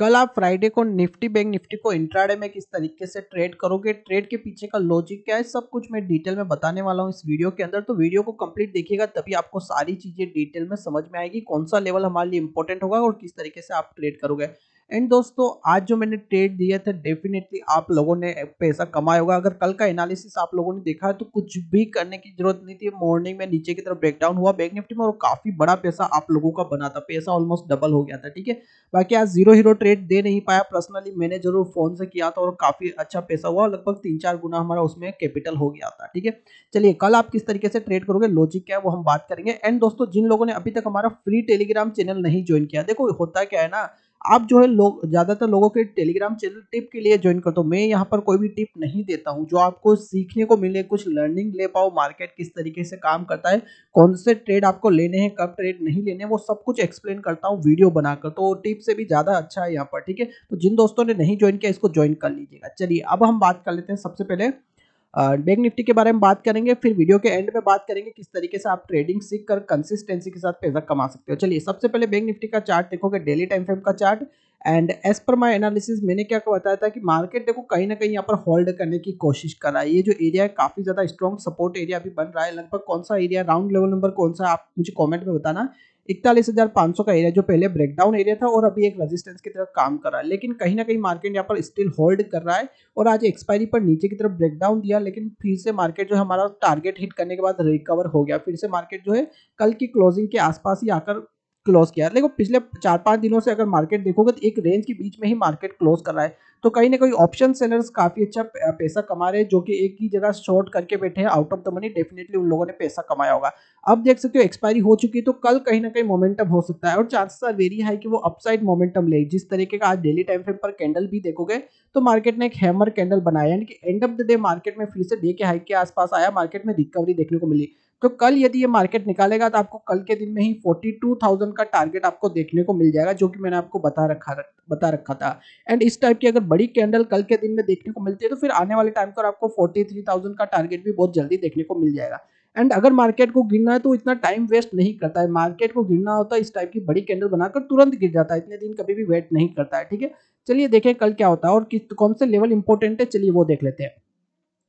कल आप फ्राइडे को निफ्टी बैंक निफ्टी को इंट्राडे में किस तरीके से ट्रेड करोगे ट्रेड के पीछे का लॉजिक क्या है सब कुछ मैं डिटेल में बताने वाला हूँ इस वीडियो के अंदर तो वीडियो को कंप्लीट देखिएगा तभी आपको सारी चीजें डिटेल में समझ में आएगी कौन सा लेवल हमारे लिए इंपॉर्टेंट होगा और किस तरीके से आप ट्रेड करोगे एंड दोस्तों आज जो मैंने ट्रेड दिया था डेफिनेटली आप लोगों ने पैसा कमाया होगा अगर कल का एनालिसिस आप लोगों ने देखा है तो कुछ भी करने की जरूरत नहीं थी मॉर्निंग में नीचे की तरफ ब्रेकडाउन हुआ बैंक निफ्टी में और काफी बड़ा पैसा आप लोगों का बना था पैसा ऑलमोस्ट डबल हो गया था ठीक है बाकी आज जीरो हीरो ट्रेड दे नहीं पाया पर्सनली मैंने जरूर फोन से किया था और काफी अच्छा पैसा हुआ लगभग तीन चार गुना हमारा उसमें कैपिटल हो गया था ठीक है चलिए कल आप किस तरीके से ट्रेड करोगे लॉजिक क्या है वो हम बात करेंगे एंड दोस्तों जिन लोगों ने अभी तक हमारा फ्री टेलीग्राम चैनल नहीं ज्वाइन किया देखो होता क्या है ना आप जो है लोग ज़्यादातर लोगों के टेलीग्राम चैनल टिप के लिए ज्वाइन करता हूँ मैं यहाँ पर कोई भी टिप नहीं देता हूँ जो आपको सीखने को मिले कुछ लर्निंग ले पाओ मार्केट किस तरीके से काम करता है कौन से ट्रेड आपको लेने हैं कब ट्रेड नहीं लेने वो सब कुछ एक्सप्लेन करता हूँ वीडियो बनाकर तो टिप से भी ज़्यादा अच्छा है यहाँ पर ठीक है तो जिन दोस्तों ने नहीं ज्वाइन किया इसको ज्वाइन कर लीजिएगा चलिए अब हम बात कर लेते हैं सबसे पहले बैंक निफ्टी के बारे में बात करेंगे फिर वीडियो के एंड में बात करेंगे किस तरीके से आप ट्रेडिंग सीख कर कंसिस्टेंसी के साथ पैसा कमा सकते हो चलिए सबसे पहले बैंक निफ्टी का चार्ट देखोगे डेली टाइम फ्रेम का चार्ट एंड एज पर माई एनालिसिस मैंने क्या बताया था कि मार्केट देखो कहीं ना कहीं यहाँ पर होल्ड करने की कोशिश कर रहा है ये जो एरिया है काफ़ी ज़्यादा स्ट्रॉन्ग सपोर्ट एरिया भी बन रहा है लगभग कौन सा एरिया राउंड लेवल नंबर कौन सा आप मुझे कॉमेंट में बताना इकतालीस हज़ार पांच सौ का एरिया जो पहले ब्रेकडाउन एरिया था और अभी एक रेजिस्टेंस की तरफ काम कर रहा है लेकिन कहीं ना कहीं मार्केट यहाँ पर स्टिल होल्ड कर रहा है और आज एक्सपायरी पर नीचे की तरफ ब्रेकडाउन दिया लेकिन फिर से मार्केट जो है हमारा टारगेट हिट करने के बाद रिकवर हो गया फिर से मार्केट जो है कल की क्लोजिंग के आसपास ही आकर क्लोज किया देखो पिछले चार पांच दिनों से अगर मार्केट देखोगे तो एक रेंज के बीच में ही मार्केट क्लोज कर रहा है तो कहीं ना कहीं ऑप्शन सेलर्स काफ़ी अच्छा पैसा कमा रहे हैं जो कि एक ही जगह शॉर्ट करके बैठे हैं out of the money definitely उन लोगों ने पैसा कमाया होगा अब देख सकते हो एक्सपायरी हो चुकी है तो कल कहीं ना कहीं मोमेंटम हो सकता है और चांसेस आर वेरी हाई कि वो अपसाइड मोमेंटम ले जिस तरीके का आज डेली टाइम फ्रेम पर कैंडल भी देखोगे तो मार्केट ने एक हैमर कैंडल बनाया यानी कि end of the day market में फिर से डे के हाई के आसपास आया मार्केट में रिकवरी देखने को मिली तो कल यदि ये मार्केट निकालेगा तो आपको कल के दिन में ही 42,000 का टारगेट आपको देखने को मिल जाएगा जो कि मैंने आपको बता रखा बता रखा था एंड इस टाइप की अगर बड़ी कैंडल कल के दिन में देखने को मिलती है तो फिर आने वाले टाइम पर आपको 43,000 का टारगेट भी बहुत जल्दी देखने को मिल जाएगा एंड अगर मार्केट को गिरना है तो इतना टाइम वेस्ट नहीं करता है मार्केट को गिरना होता है इस टाइप की बड़ी कैंडल बनाकर तुरंत गिर जाता है इतने दिन कभी भी वेट नहीं करता है ठीक है चलिए देखें कल क्या होता है और किस कौन से लेवल इंपॉर्टेंट है चलिए वो देख लेते हैं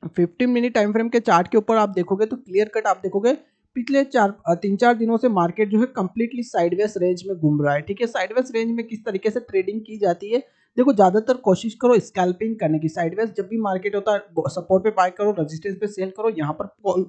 फिफ्टीन मिनट टाइम फ्रेम के चार्ट के ऊपर आप देखोगे तो क्लियर कट आप देखोगे पिछले चार तीन चार दिनों से मार्केट जो है कम्प्लीटली साइडवेस रेंज में घूम रहा है ठीक है साइडवेस रेंज में किस तरीके से ट्रेडिंग की जाती है देखो ज़्यादातर कोशिश करो स्कैल्पिंग करने की साइडवेज जब भी मार्केट होता है सपोर्ट पे बाय करो रेजिस्टेंस पे सेल करो यहाँ पर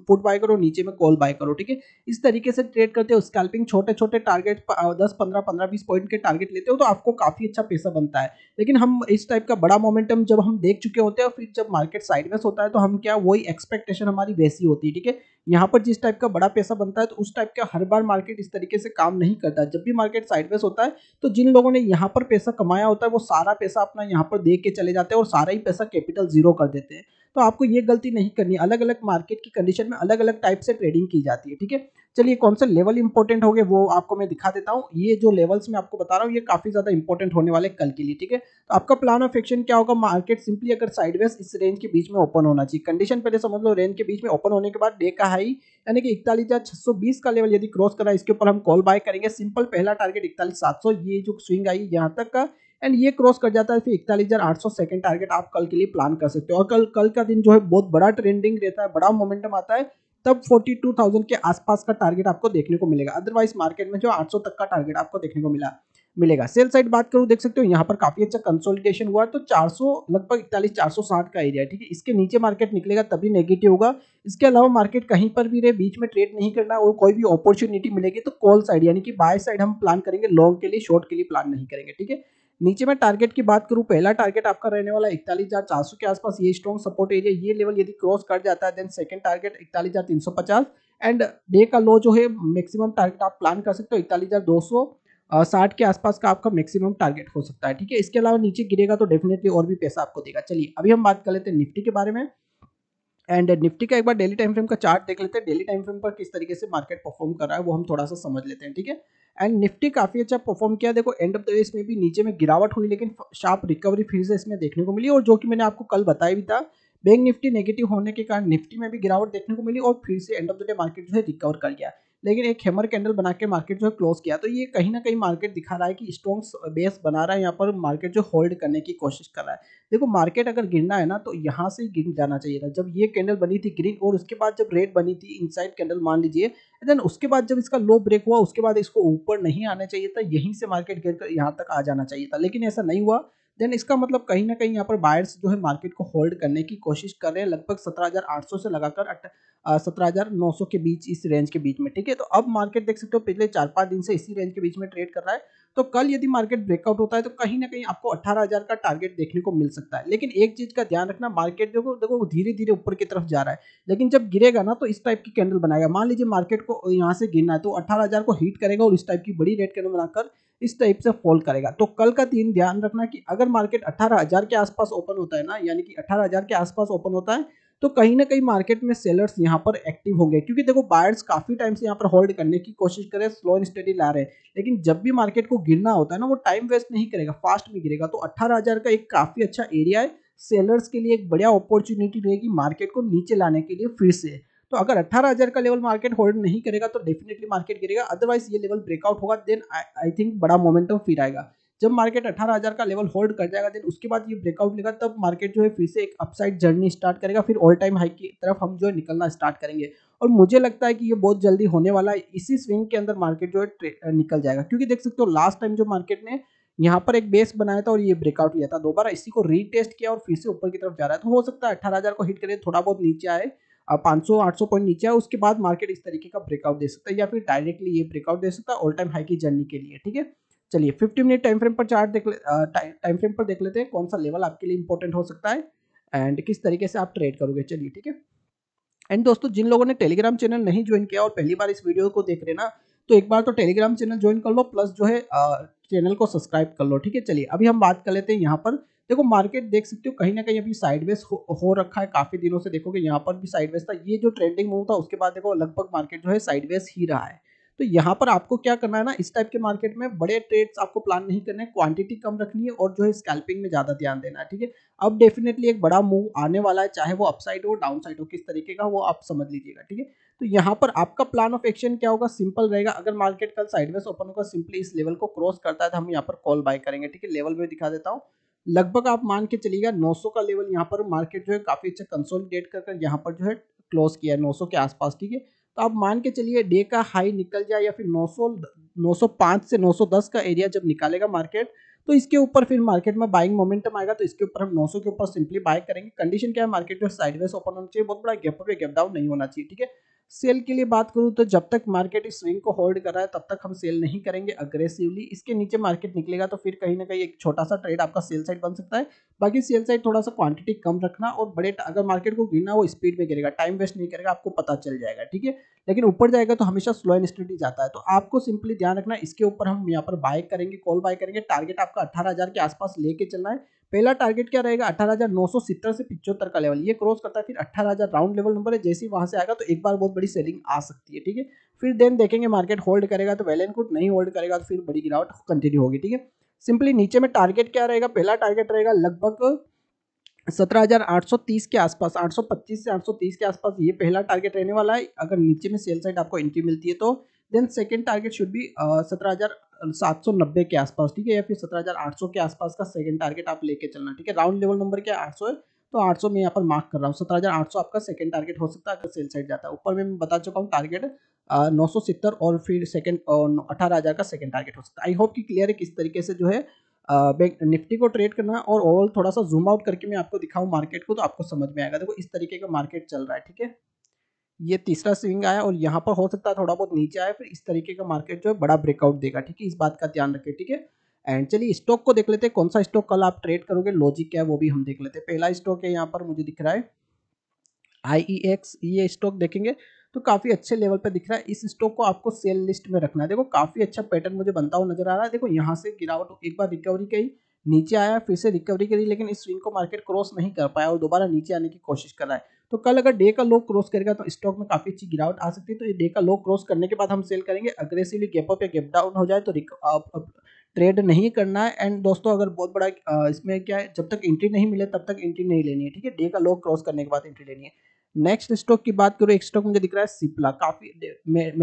पुट बाय करो नीचे में कॉल बाय करो ठीक है इस तरीके से ट्रेड करते हो स्कैल्पिंग छोटे छोटे टारगेट दस पंद्रह पंद्रह बीस पॉइंट के टारगेट लेते हो तो आपको काफ़ी अच्छा पैसा बनता है लेकिन हम इस टाइप का बड़ा मोमेंटम जब हम देख चुके होते हैं फिर जब मार्केट साइडवेज होता है तो हम क्या वही एक्सपेक्टेशन हमारी वैसी होती है ठीक है यहाँ पर जिस टाइप का बड़ा पैसा बनता है तो उस टाइप का हर बार मार्केट इस तरीके से काम नहीं करता जब भी मार्केट साइडवेज होता है तो जिन लोगों ने यहाँ पर पैसा कमाया होता है वो सारा पैसा अपना यहाँ पर दे के चले जाते हैं और सारा ही पैसा कैपिटल जीरो कर देते हैं तो आपको ये गलती नहीं करनी अलग अलग मार्केट की कंडीशन में अलग अलग टाइप से ट्रेडिंग की जाती है ठीक है चलिए कौन सा लेवल इंपॉर्टेंट हो गए वो आपको मैं दिखा देता हूँ ये जो लेवल्स मैं आपको बता रहा हूँ ये काफ़ी ज़्यादा इंपॉर्टेंट होने वाले कल के लिए ठीक है तो आपका प्लान ऑफ एक्शन क्या होगा मार्केट सिंपली अगर साइडवेज इस रेंज के बीच में ओपन होना चाहिए कंडीशन पहले समझ लो रेंज के बीच में ओपन होने के बाद डे का हाई यानी कि इकतालीस हज़ार छह सौ बीस का लेवल यदि क्रॉस करा इसके ऊपर हम कॉल बाय करेंगे सिंपल पहला टारगेट इकतालीस सात सौ ये जो स्विंग आई यहाँ तक का एंड ये क्रॉस कर जाता है फिर इकतालीस हज़ार आठ सौ सेकेंड टारगेट आप कल के लिए प्लान कर सकते हो और कल कल का दिन जो है बहुत बड़ा ट्रेंडिंग रहता है बड़ा मोमेंटम आता है तब 42,000 के आसपास का टारगेट आपको देखने को मिलेगा अदरवाइज मार्केट में जो 800 तक का टारगेट आपको देखने को मिला मिलेगा सेल साइड बात करूँ देख सकते हो यहाँ पर काफ़ी अच्छा कंसोलिडेशन हुआ तो 400 लगभग इकतालीस चार सौ साठ का एरिया ठीक है इसके नीचे मार्केट निकलेगा तभी नेगेटिव होगा इसके अलावा मार्केट कहीं पर भी रहे बीच में ट्रेड नहीं करना और कोई भी अपॉर्चुनिटी मिलेगी तो कॉल साइड यानी कि बाय साइड हम प्लान करेंगे लॉन्ग के लिए शॉर्ट के लिए प्लान नहीं करेंगे ठीक है नीचे मैं टारगेट की बात करूँ पहला टारगेट आपका रहने वाला इकतालीस हज़ार चार सौ के आसपास ये स्ट्रॉन्ग सपोर्ट एरिया ये लेवल यदि क्रॉस कर जाता है देन सेकंड टारगेट इकतालीस हज़ार तीन सौ पचास एंड डे का लो जो है मैक्सिमम टारगेट आप प्लान कर सकते हो इकतालीस हज़ार दो सौ साठ के आसपास का आपका मैक्सिमम टारगेट हो सकता है ठीक है इसके अलावा नीचे गिरेगा तो डेफिनेटली और भी पैसा आपको देगा चलिए अभी हम बात कर लेते हैं निफ्टी के बारे में एंड निफ्टी का एक बार डेली टाइम फ्रेम का चार्ट देख लेते हैं डेली टाइम फ्रेम पर किस तरीके से मार्केट परफॉर्म कर रहा है वो हम थोड़ा सा समझ लेते हैं ठीक है एंड निफ्टी काफ़ी अच्छा परफॉर्म किया देखो एंड ऑफ द डे इसमें भी नीचे में गिरावट हुई लेकिन शार्प रिकवरी फिर से इसमें देखने को मिली और जो कि मैंने आपको कल बताया भी था बैंक निफ्टी नेगेटिव होने के कारण निफ्टी में भी गिरावट देखने को मिली और फिर से end of the day market जो है रिकवर कर गया लेकिन एक हेमर कैंडल बना के मार्केट जो है क्लोज किया तो ये कहीं ना कहीं मार्केट दिखा रहा है कि स्ट्रॉन्ग बेस बना रहा है यहाँ पर मार्केट जो होल्ड करने की कोशिश कर रहा है देखो मार्केट अगर गिरना है ना तो यहाँ से ही गिर जाना चाहिए था जब ये कैंडल बनी थी ग्रीन और उसके बाद जब रेड बनी थी इनसाइड कैंडल मान लीजिए देन उसके बाद जब इसका लो ब्रेक हुआ उसके बाद इसको ऊपर नहीं आना चाहिए था यहीं से मार्केट गिर कर यहाँ तक आ जाना चाहिए था लेकिन ऐसा नहीं हुआ देन इसका मतलब कहीं ना कहीं यहाँ पर बायर्स जो है मार्केट को होल्ड करने की कोशिश कर रहे हैं लगभग 17,800 से लगाकर सत्रह हज़ार नौ सौ के बीच इस रेंज के बीच में ठीक है तो अब मार्केट देख सकते हो पिछले चार पाँच दिन से इसी रेंज के बीच में ट्रेड कर रहा है तो कल यदि मार्केट ब्रेकआउट होता है तो कहीं ना कहीं आपको अट्ठारह हज़ार का टारगेट देखने को मिल सकता है लेकिन एक चीज़ का ध्यान रखना मार्केट जो देखो धीरे धीरे ऊपर की तरफ जा रहा है लेकिन जब गिरेगा ना तो इस टाइप की कैंडल बनाएगा मान लीजिए मार्केट को यहाँ से गिरना है तो अट्ठारह को हीट करेगा और इस टाइप की बड़ी रेड कैंडल बनाकर इस टाइप से फॉल करेगा तो कल का दिन ध्यान रखना कि अगर मार्केट 18000 के आसपास ओपन होता है ना यानी कि 18000 के आसपास ओपन होता है तो कहीं ना कहीं मार्केट में सेलर्स यहाँ पर एक्टिव होंगे क्योंकि देखो बायर्स काफ़ी टाइम से यहाँ पर होल्ड करने की कोशिश करे स्लो एंड स्टडी ला रहे हैं लेकिन जब भी मार्केट को गिरना होता है ना वो टाइम वेस्ट नहीं करेगा फास्ट में गिरेगा तो अट्ठारह हज़ार का एक काफ़ी अच्छा एरिया है सेलर्स के लिए एक बढ़िया अपॉर्चुनिटी रहेगी मार्केट को नीचे लाने के लिए फिर से तो अगर अट्ठारह हज़ार का लेवल मार्केट होल्ड नहीं करेगा तो डेफिनेटली मार्केट गिरेगा अदरवाइज ये लेवल ब्रेकआउट होगा देन आई थिंक बड़ा मोमेंटम फिर आएगा जब मार्केट अठारह हज़ार का लेवल होल्ड कर जाएगा देन उसके बाद ये ब्रेकआउट लेगा तब मार्केट जो है फिर से एक अपसाइड जर्नी स्टार्ट करेगा फिर ऑल टाइम हाई की तरफ हम जो है निकलना स्टार्ट करेंगे और मुझे लगता है कि ये बहुत जल्दी होने वाला है इसी स्विंग के अंदर मार्केट जो है निकल जाएगा क्योंकि देख सकते हो लास्ट टाइम जो मार्केट ने यहाँ पर एक बेस बनाया था और ये ब्रेकआउट लिया था दोबारा इसी को रीटेस्ट किया और फिर से ऊपर की तरफ जा रहा है तो हो सकता है अठारह हज़ार को हिट करे थोड़ा बहुत नीचे आए पाँच सौ आठ सौ पॉइंट नीचे है उसके बाद मार्केट इस तरीके का ब्रेकआउट दे सकता है या फिर डायरेक्टली ये ब्रेकआउट दे सकता है ऑल टाइम हाई की जर्नी के लिए ठीक है चलिए फिफ्टी मिनट टाइम फ्रेम पर चार्ट देख टाइम फ्रेम पर देख लेते हैं कौन सा लेवल आपके लिए इंपॉर्टेंट हो सकता है एंड किस तरीके से आप ट्रेड करोगे चलिए ठीक है एंड दोस्तों जिन लोगों ने टेलीग्राम चैनल नहीं ज्वाइन किया और पहली बार इस वीडियो को देख रहे ना तो एक बार तो टेलीग्राम चैनल ज्वाइन कर लो प्लस जो है चैनल को सब्सक्राइब कर लो ठीक है चलिए अभी हम बात कर लेते हैं यहाँ पर देखो मार्केट देख सकते हो कहीं ना कहीं अभी साइडवेज हो, हो रखा है काफी दिनों से देखोगे यहाँ पर भी साइडवेज था ये जो ट्रेंडिंग मूव था उसके बाद देखो लगभग मार्केट जो है साइडवेज ही रहा है तो यहाँ पर आपको क्या करना है ना इस टाइप के मार्केट में बड़े ट्रेड्स आपको प्लान नहीं करने क्वांटिटी कम रखनी है और जो है स्कैल्पिंग में ज़्यादा ध्यान देना है ठीक है अब डेफिनेटली एक बड़ा मूव आने वाला है चाहे वो अपसाइड हो डाउन साइड हो किस तरीके का वो आप समझ लीजिएगा ठीक है तो यहाँ पर आपका प्लान ऑफ एक्शन क्या होगा सिंपल रहेगा अगर मार्केट कल साइडवेज ओपन होगा सिंपली इस लेवल को क्रॉस करता है तो हम यहाँ पर कॉल बाय करेंगे ठीक है लेवल में दिखा देता हूँ लगभग आप मान के चलिएगा 900 का लेवल यहाँ पर मार्केट जो है काफ़ी अच्छा कंसोलिडेट कर कर यहाँ पर जो है क्लोज किया है सौ के आसपास ठीक है तो आप मान के चलिए डे का हाई निकल जाए या फिर सौ पांच से दस का एरिया जब निकालेगा मार्केट तो इसके ऊपर फिर मार्केट में बाइंग मोमेंटम आएगा तो इसके ऊपर हम 900 के ऊपर सिंपली बाय करेंगे कंडीशन क्या है मार्केट जो साइडवेज ओपन होना चाहिए बहुत बड़ा गैप अप या गैप डाउन नहीं होना चाहिए ठीक है सेल के लिए बात करूँ तो जब तक मार्केट इस स्विंग को होल्ड कर रहा है तब तक हम सेल नहीं करेंगे अग्रेसिवली इसके नीचे मार्केट निकलेगा तो फिर कहीं ना कहीं एक छोटा सा ट्रेड आपका सेल साइड बन सकता है बाकी सेल साइड थोड़ा सा क्वांटिटी कम रखना और बड़े अगर मार्केट को गिरना वो स्पीड में गिरेगा टाइम वेस्ट नहीं करेगा आपको पता चल जाएगा ठीक है लेकिन ऊपर जाएगा तो हमेशा स्लो एंड स्टडी जाता है तो आपको सिंपली ध्यान रखना इसके ऊपर हम यहाँ पर बाय करेंगे कॉल बाय करेंगे टारगेट आपका अठारह के आसपास लेके चलना है पहला टारगेट क्या रहेगा अठारह हजार नौ सौ सत्तर से पिछहत्तर का लेवल ये क्रॉस करता है फिर अठारह हजार राउंड लेवल नंबर है जैसे ही वहां से आएगा तो एक बार बहुत बड़ी सेलिंग आ सकती है ठीक है फिर देन देखेंगे मार्केट होल्ड करेगा तो वेल एंड नहीं होल्ड करेगा तो फिर बड़ी गिरावट कंटिन्यू होगी ठीक है सिंपली नीचे में टारगेट क्या रहेगा पहला टारगेट रहेगा लगभग 17,830 के आसपास 825 से 830 के आसपास ये पहला टारगेट रहने वाला है अगर नीचे में सेल साइड आपको एंट्री मिलती है तो देन सेकेंड टारगेट शुड भी सत्रह हज़ार सात सौ नब्बे के आसपास ठीक है या फिर सत्रह हज़ार आठ सौ के आसपास का सेकंड टारगेट आप लेके चलना ठीक है राउंड लेवल नंबर क्या आठ सौ है तो सौ मैं यहाँ पर मार्क कर रहा हूँ सत्रह हजार आठ सौ आपका सेकंड टारगेट हो सकता है अगर सेल साइड जाता है ऊपर में मैं बता चुका हूँ टारगेट uh, नौ सौ सत्तर और फिर सेकंड uh, अठारह हज़ार का सेकंड टारगेट हो सकता है आई होप कि क्लियर है किस तरीके से जो है uh, बैंक निफ्टी को ट्रेड करना और ओवरऑल थोड़ा सा जूम आउट करके मैं आपको दिखाऊँ मार्केट को तो आपको समझ में आएगा देखो इस तरीके का मार्केट चल रहा है ठीक है ये तीसरा स्विंग आया और यहाँ पर हो सकता है थोड़ा बहुत नीचे आया फिर इस तरीके का मार्केट जो है बड़ा ब्रेकआउट देगा ठीक है इस बात का ध्यान रखे ठीक है एंड चलिए स्टॉक को देख लेते हैं कौन सा स्टॉक कल आप ट्रेड करोगे लॉजिक क्या है वो भी हम देख लेते हैं पहला स्टॉक है यहाँ पर मुझे दिख रहा है आई e ये स्टॉक देखेंगे तो काफ़ी अच्छे लेवल पर दिख रहा है इस स्टॉक को आपको सेल लिस्ट में रखना है देखो काफ़ी अच्छा पैटर्न मुझे बनता हुआ नजर आ रहा है देखो यहाँ से गिरावट एक बार रिकवरी कही नीचे आया फिर से रिकवरी करी लेकिन इस स्विंग को मार्केट क्रॉस नहीं कर पाया और दोबारा नीचे आने की कोशिश कर रहा है तो कल अगर डे का लो क्रॉस करेगा तो स्टॉक में काफी अच्छी गिरावट आ सकती है तो ये डे का लो क्रॉस करने के बाद हम सेल करेंगे अग्रेसिवली गैप अप या गैप डाउन हो जाए तो आप, ट्रेड नहीं करना है एंड दोस्तों अगर बहुत बड़ा इसमें क्या है जब तक एंट्री नहीं मिले तब तक एंट्री नहीं लेनी है ठीक है डे का लो क्रॉस करने के बाद एंट्री लेनी है नेक्स्ट स्टॉक की बात करो एक स्टॉक मुझे दिख रहा है सिप्ला काफी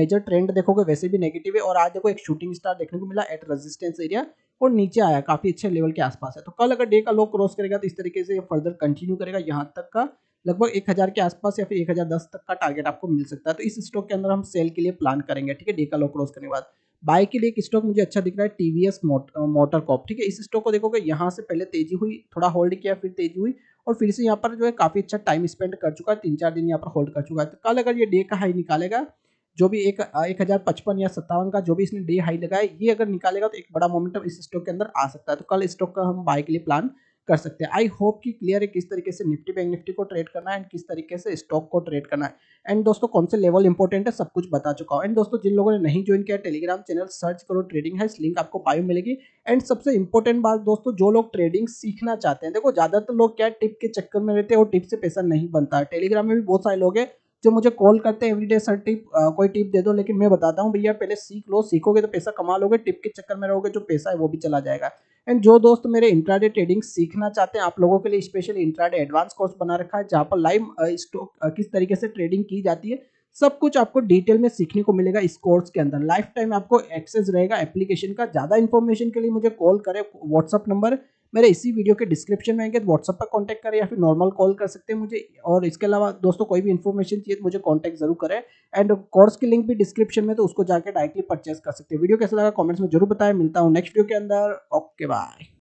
मेजर ट्रेंड देखोगे वैसे भी नेगेटिव है और आज देखो एक शूटिंग स्टार देखने को मिला एट रेजिस्टेंस एरिया और नीचे आया काफी अच्छे लेवल के आसपास है तो कल अगर डे का लो क्रॉस करेगा तो इस तरीके से फर्दर कंटिन्यू करेगा यहाँ तक का लगभग एक हज़ार के आसपास या फिर एक हज़ार दस तक का टारगेट आपको मिल सकता है तो इस स्टॉक के अंदर हम सेल के लिए प्लान करेंगे ठीक है डे का लो क्रॉस करने के बाद बाय के लिए एक स्टॉक मुझे अच्छा दिख रहा है टीवीएस मोटर कॉप ठीक है इस स्टॉक को देखोगे यहाँ से पहले तेजी हुई थोड़ा होल्ड किया फिर तेजी हुई और फिर से यहाँ पर जो है काफ़ी अच्छा टाइम स्पेंड कर चुका है तीन चार दिन यहाँ पर होल्ड कर चुका है तो कल अगर ये डे का हाई निकालेगा जो भी एक एक हज़ार पचपन या सत्तावन का जो भी इसने डे हाई लगाया ये अगर निकालेगा तो एक बड़ा मोमेंटम इस स्टॉक के अंदर आ सकता है तो कल स्टॉक का हम बाय के लिए प्लान कर सकते हैं आई होप कि क्लियर है किस तरीके से निफ्टी बैंक निफ्टी को ट्रेड करना है एंड किस तरीके से स्टॉक को ट्रेड करना है एंड दोस्तों कौन से लेवल इंपॉर्टेंट है सब कुछ बता चुका हूँ एंड दोस्तों जिन लोगों ने नहीं ज्वाइन किया टेलीग्राम चैनल सर्च करो ट्रेडिंग है लिंक आपको बायो मिलेगी एंड सबसे इंपॉर्टेंट बात दोस्तों जो लोग ट्रेडिंग सीखना चाहते हैं देखो ज़्यादातर लोग क्या टिप के चक्कर में रहते हैं और टिप से पैसा नहीं बनता है टेलीग्राम में भी बहुत सारे लोग हैं जो मुझे कॉल करते हैं एवरीडे सर टिप आ, कोई टिप दे दो लेकिन मैं बताता हूँ भैया पहले सीख लो सीखोगे तो पैसा कमा लोगे टिप के चक्कर में रहोगे जो पैसा है वो भी चला जाएगा एंड जो दोस्त मेरे इंट्राडे ट्रेडिंग सीखना चाहते हैं आप लोगों के लिए स्पेशल इंट्राडे एडवांस कोर्स बना रखा है जहाँ पर लाइव स्टॉक किस तरीके से ट्रेडिंग की जाती है सब कुछ आपको डिटेल में सीखने को मिलेगा इस कोर्स के अंदर लाइफ टाइम आपको एक्सेस रहेगा एप्लीकेशन का ज़्यादा इन्फॉर्मेशन के लिए मुझे कॉल करें व्हाट्सअप नंबर मेरे इसी वीडियो के डिस्क्रिप्शन में आएंगे तो व्हाट्सअप पर कॉन्टैक्ट करें या फिर नॉर्मल कॉल कर सकते हैं मुझे और इसके अलावा दोस्तों कोई भी इन्फॉर्मेशन चाहिए तो मुझे कॉन्टैक्ट जरूर करें एंड कोर्स की लिंक भी डिस्क्रिप्शन में तो उसको जाकर डायरेक्टली परचेज कर सकते हैं वीडियो कैसा लगा कॉमेंट्स में जरूर बताएं मिलता हूँ नेक्स्ट वीडियो के अंदर ओके बाय